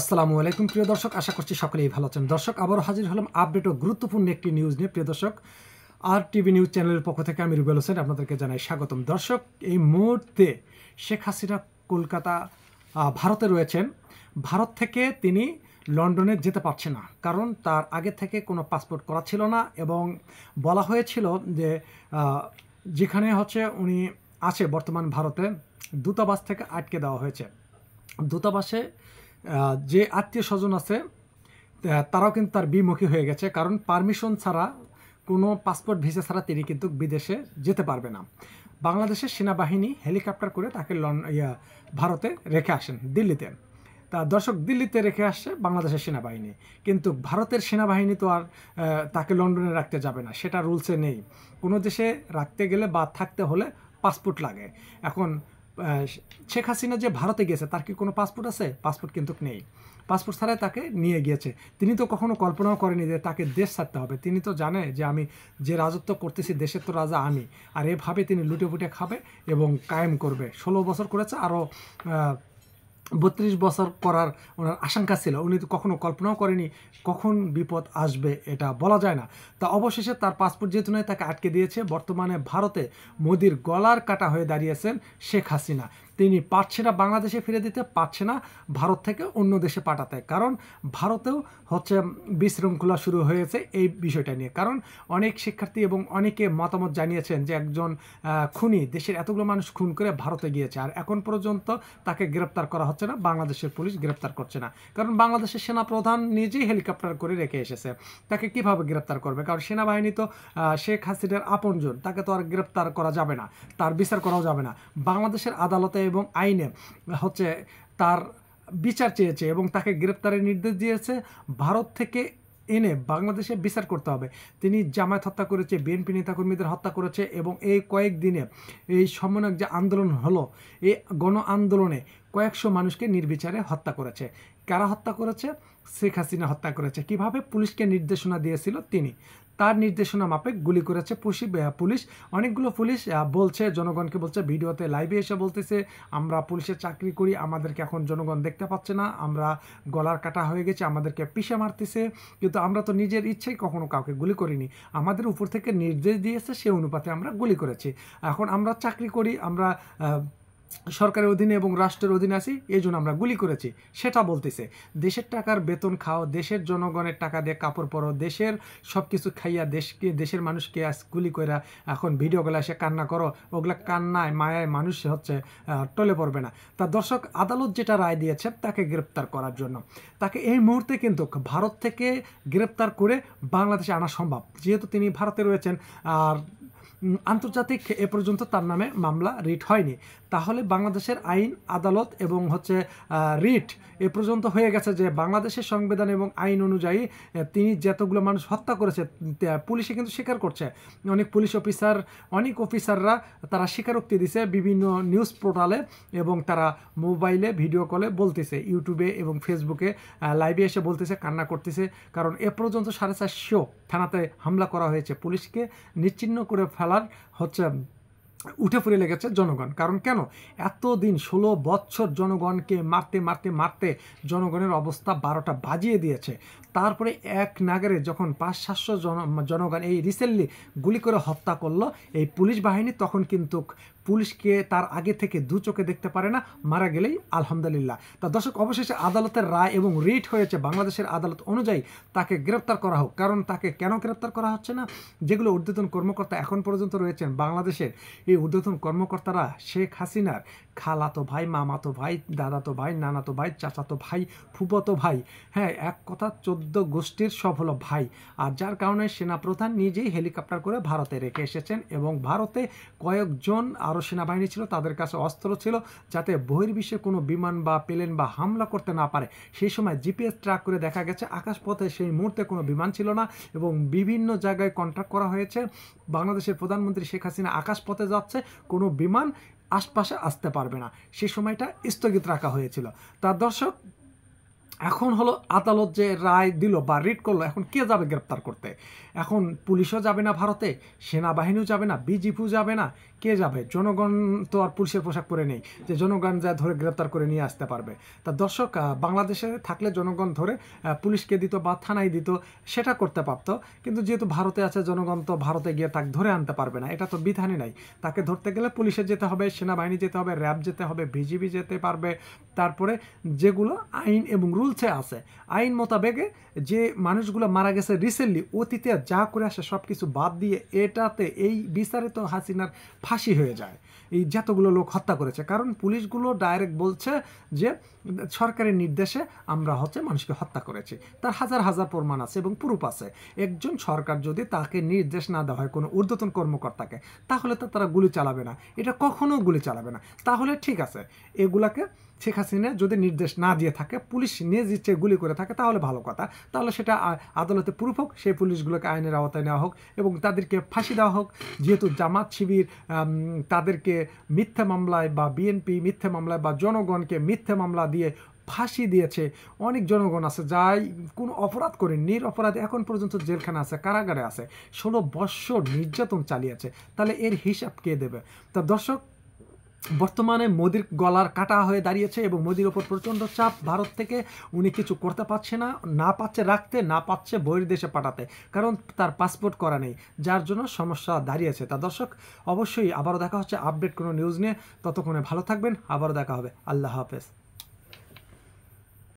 আসসালামু আলাইকুম প্রিয় দর্শক আশা করছি সকলেই ভালো আছেন দর্শক আবারও হাজির হলাম আপডেট ও গুরুত্বপূর্ণ একটি নিউজ নিয়ে প্রিয় দর্শক আর টিভি নিউজ চ্যানেলের পক্ষ থেকে আমি রুবেল হোসেন আপনাদেরকে জানাই স্বাগতম দর্শক এই মুহূর্তে শেখ হাসিনা কলকাতা ভারতে রয়েছেন ভারত থেকে তিনি লন্ডনে যেতে পারছে না কারণ তার আগে থেকে কোনো পাসপোর্ট করা ছিল না এবং বলা হয়েছিল যে যেখানে হচ্ছে উনি আছে বর্তমান ভারতে দূতাবাস থেকে আটকে দেওয়া হয়েছে দূতাবাসে যে আত্মীয় স্বজন আছে তারাও কিন্তু তার বিমুখী হয়ে গেছে কারণ পারমিশন ছাড়া কোনো পাসপোর্ট ভিসা ছাড়া তিনি কিন্তু বিদেশে যেতে পারবে না বাংলাদেশের সেনাবাহিনী হেলিকপ্টার করে তাকে লন ইয়া ভারতে রেখে আসেন দিল্লিতে তা দর্শক দিল্লিতে রেখে আসছে বাংলাদেশের সেনাবাহিনী কিন্তু ভারতের সেনাবাহিনী তো আর তাকে লন্ডনে রাখতে যাবে না সেটা রুলসে নেই কোনো দেশে রাখতে গেলে বা থাকতে হলে পাসপোর্ট লাগে এখন শেখ হাসিনা যে ভারতে গেছে তার কি কোনো পাসপোর্ট আছে পাসপোর্ট কিন্তু নেই পাসপোর্ট ছাড়াই তাকে নিয়ে গিয়েছে তিনি তো কখনো কল্পনাও করেনি যে তাকে দেশ ছাড়তে হবে তিনি তো জানে যে আমি যে রাজত্ব করতেছি দেশের তো রাজা আমি আর এভাবে তিনি লুটে ফুটে খাবে এবং কায়েম করবে ষোলো বছর করেছে আরও বত্রিশ বছর করার ওনার আশঙ্কা ছিল উনি তো কখনো কল্পনাও করেনি কখন বিপদ আসবে এটা বলা যায় না তা অবশেষে তার পাসপোর্ট যেহেতু নয় তাকে আটকে দিয়েছে বর্তমানে ভারতে মোদির গলার কাটা হয়ে দাঁড়িয়েছেন শেখ হাসিনা তিনি পারছে না বাংলাদেশে ফিরে দিতে পারছে না ভারত থেকে অন্য দেশে পাঠাতে কারণ ভারতেও হচ্ছে বিশৃঙ্খলা শুরু হয়েছে এই বিষয়টা নিয়ে কারণ অনেক শিক্ষার্থী এবং অনেকে মতামত জানিয়েছেন যে একজন খুনি দেশের এতগুলো মানুষ খুন করে ভারতে গিয়েছে আর এখন পর্যন্ত তাকে গ্রেপ্তার করা হচ্ছে না বাংলাদেশের পুলিশ গ্রেপ্তার করছে না কারণ বাংলাদেশের সেনাপ্রধান নিজেই হেলিকপ্টার করে রেখে এসেছে তাকে কিভাবে গ্রেপ্তার করবে কারণ সেনাবাহিনী তো শেখ হাসিনার আপনজন তাকে তো আর গ্রেপ্তার করা যাবে না তার বিচার করাও যাবে না বাংলাদেশের আদালতে এবং আইনে হচ্ছে তার বিচার চেয়েছে এবং তাকে গ্রেপ্তারের নির্দেশ দিয়েছে ভারত থেকে এনে বাংলাদেশে বিচার করতে হবে তিনি জামায়াত হত্যা করেছে বিএনপি নেতাকর্মীদের হত্যা করেছে এবং এই কয়েক দিনে এই সমন্বয়ক যে আন্দোলন হলো এই গণ আন্দোলনে কয়েকশো মানুষকে নির্বিচারে হত্যা করেছে কারা হত্যা করেছে শেখ হাসিনা হত্যা করেছে কিভাবে পুলিশকে নির্দেশনা দিয়েছিল তিনি তার নির্দেশনা মাপে গুলি করেছে পুলিশ অনেকগুলো পুলিশ বলছে জনগণকে বলছে ভিডিওতে লাইভে এসে বলতেছে আমরা পুলিশের চাকরি করি আমাদেরকে এখন জনগণ দেখতে পাচ্ছে না আমরা গলার কাটা হয়ে গেছে আমাদেরকে পিষে মারতেছে কিন্তু আমরা তো নিজের ইচ্ছেই কখনো কাউকে গুলি করিনি আমাদের উপর থেকে নির্দেশ দিয়েছে সে অনুপাতে আমরা গুলি করেছি এখন আমরা চাকরি করি আমরা সরকারের অধীনে এবং রাষ্ট্রের অধীনে আছি এই জন্য আমরা গুলি করেছি সেটা বলতেছে দেশের টাকার বেতন খাও দেশের জনগণের টাকা দিয়ে কাপড় পরো দেশের সব কিছু খাইয়া দেশকে দেশের মানুষকে আজ গুলি করে এখন ভিডিওগুলো এসে কান্না করো ওগুলা কান্নায় মায়ায় মানুষ হচ্ছে টলে পড়বে না তা দর্শক আদালত যেটা রায় দিয়েছে তাকে গ্রেপ্তার করার জন্য তাকে এই মুহূর্তে কিন্তু ভারত থেকে গ্রেপ্তার করে বাংলাদেশে আনা সম্ভব যেহেতু তিনি ভারতে রয়েছেন আর আন্তর্জাতিক এ পর্যন্ত তার নামে মামলা রিট হয়নি তাহলে বাংলাদেশের আইন আদালত এবং হচ্ছে রিট এ পর্যন্ত হয়ে গেছে যে বাংলাদেশের সংবিধান এবং আইন অনুযায়ী তিনি যতগুলো মানুষ হত্যা করেছে পুলিশে কিন্তু স্বীকার করছে অনেক পুলিশ অফিসার অনেক অফিসাররা তারা স্বীকারোক্তি দিছে বিভিন্ন নিউজ পোর্টালে এবং তারা মোবাইলে ভিডিও কলে বলতেছে ইউটিউবে এবং ফেসবুকে লাইভে এসে বলতেছে কান্না করতেছে কারণ এ পর্যন্ত সাড়ে চারশো থানাতে হামলা করা হয়েছে পুলিশকে নিচ্ছিন্ন করে ফেলা কালার হচ্ছে উঠে পড়ে লেগেছে জনগণ কারণ কেন এতদিন ষোলো বছর জনগণকে মারতে মারতে মারতে জনগণের অবস্থা বারোটা বাজিয়ে দিয়েছে তারপরে এক নাগারে যখন পাঁচ সাতশো জন জনগণ এই রিসেন্টলি গুলি করে হত্যা করলো এই পুলিশ বাহিনী তখন কিন্তু পুলিশকে তার আগে থেকে দু চোখে দেখতে পারে না মারা গেলেই আলহামদুলিল্লাহ তা দর্শক অবশেষে আদালতের রায় এবং রিট হয়েছে বাংলাদেশের আদালত অনুযায়ী তাকে গ্রেপ্তার করা হোক কারণ তাকে কেন গ্রেপ্তার করা হচ্ছে না যেগুলো ঊর্ধ্বতন কর্মকর্তা এখন পর্যন্ত রয়েছেন বাংলাদেশের এই ঊর্ধ্বতন কর্মকর্তারা শেখ হাসিনার খালাতো ভাই মামাতো ভাই দাদাতো ভাই নানাতো ভাই চাচাতো ভাই ফুপতো ভাই হ্যাঁ এক কথা চোদ্দ গোষ্ঠীর সব হলো ভাই আর যার কারণে সেনাপ্রধান নিজেই হেলিকপ্টার করে ভারতে রেখে এসেছেন এবং ভারতে কয়েকজন আরও সেনাবাহিনী ছিল তাদের কাছে অস্ত্র ছিল যাতে বহির্বিশ্বে কোনো বিমান বা প্লেন বা হামলা করতে না পারে সেই সময় জিপিএস ট্র্যাক করে দেখা গেছে আকাশপথে সেই মুহূর্তে কোনো বিমান ছিল না এবং বিভিন্ন জায়গায় কন্ট্রাক্ট করা হয়েছে বাংলাদেশের প্রধানমন্ত্রী শেখ হাসিনা আকাশপথে যাওয়া যাচ্ছে কোনো বিমান আশপাশে আসতে পারবে না সে সময়টা স্থগিত রাখা হয়েছিল তার দর্শক এখন হলো আদালত যে রায় দিল বা রিট করলো এখন কে যাবে গ্রেপ্তার করতে এখন পুলিশও যাবে না ভারতে সেনাবাহিনীও যাবে না বিজিপিও যাবে না কে যাবে জনগণ তো আর পুলিশের পোশাক পরে নেই যে জনগণ যা ধরে গ্রেপ্তার করে নিয়ে আসতে পারবে তা দর্শক বাংলাদেশে থাকলে জনগণ ধরে পুলিশকে দিত বা থানায় দিত সেটা করতে পারতো কিন্তু যেহেতু ভারতে আছে জনগণ তো ভারতে গিয়ে তাকে ধরে আনতে পারবে না এটা তো বিধানই নাই তাকে ধরতে গেলে পুলিশে যেতে হবে সেনাবাহিনী যেতে হবে র্যাব যেতে হবে বিজিবি যেতে পারবে তারপরে যেগুলো আইন এবং রুল বলছে আছে আইন মোতাবেকে যে মানুষগুলো মারা গেছে রিসেন্টলি অতীতে যা করে আসে সব কিছু বাদ দিয়ে এটাতে এই বিস্তারিত হাসিনার ফাঁসি হয়ে যায় এই যতগুলো লোক হত্যা করেছে কারণ পুলিশগুলো ডাইরেক্ট বলছে যে সরকারের নির্দেশে আমরা হচ্ছে মানুষকে হত্যা করেছি তার হাজার হাজার প্রমাণ আছে এবং প্রুফ আছে একজন সরকার যদি তাকে নির্দেশ না দেওয়া হয় কোনো ঊর্ধ্বতন কর্মকর্তাকে তাহলে তো তারা গুলি চালাবে না এটা কখনো গুলি চালাবে না তাহলে ঠিক আছে এগুলাকে শেখ হাসিনা যদি নির্দেশ না দিয়ে থাকে পুলিশ নিয়ে ইচ্ছে গুলি করে থাকে তাহলে ভালো কথা তাহলে সেটা আদালতে প্রুফ হোক সেই পুলিশগুলোকে আইনের আওতায় নেওয়া হোক এবং তাদেরকে ফাঁসি দেওয়া হোক যেহেতু জামাত শিবির তাদেরকে মিথ্যা মামলায় বা বিএনপি মিথ্যা মামলায় বা জনগণকে মিথ্যা মামলা দিয়ে দিয়ে ফাঁসি দিয়েছে অনেক জনগণ আছে যাই কোনো অপরাধ করে নিরপরাধ এখন পর্যন্ত জেলখানা আছে কারাগারে আছে ষোলো বৎসর নির্যাতন চালিয়েছে তাহলে এর হিসাব কে দেবে তা দর্শক বর্তমানে মোদির গলার কাটা হয়ে দাঁড়িয়েছে এবং মোদির ওপর প্রচণ্ড চাপ ভারত থেকে উনি কিছু করতে পারছে না না পাচ্ছে রাখতে না পাচ্ছে বহির দেশে পাঠাতে কারণ তার পাসপোর্ট করা নেই যার জন্য সমস্যা দাঁড়িয়েছে তা দর্শক অবশ্যই আবারও দেখা হচ্ছে আপডেট কোনো নিউজ নিয়ে ততক্ষণে ভালো থাকবেন আবারও দেখা হবে আল্লাহ হাফেজ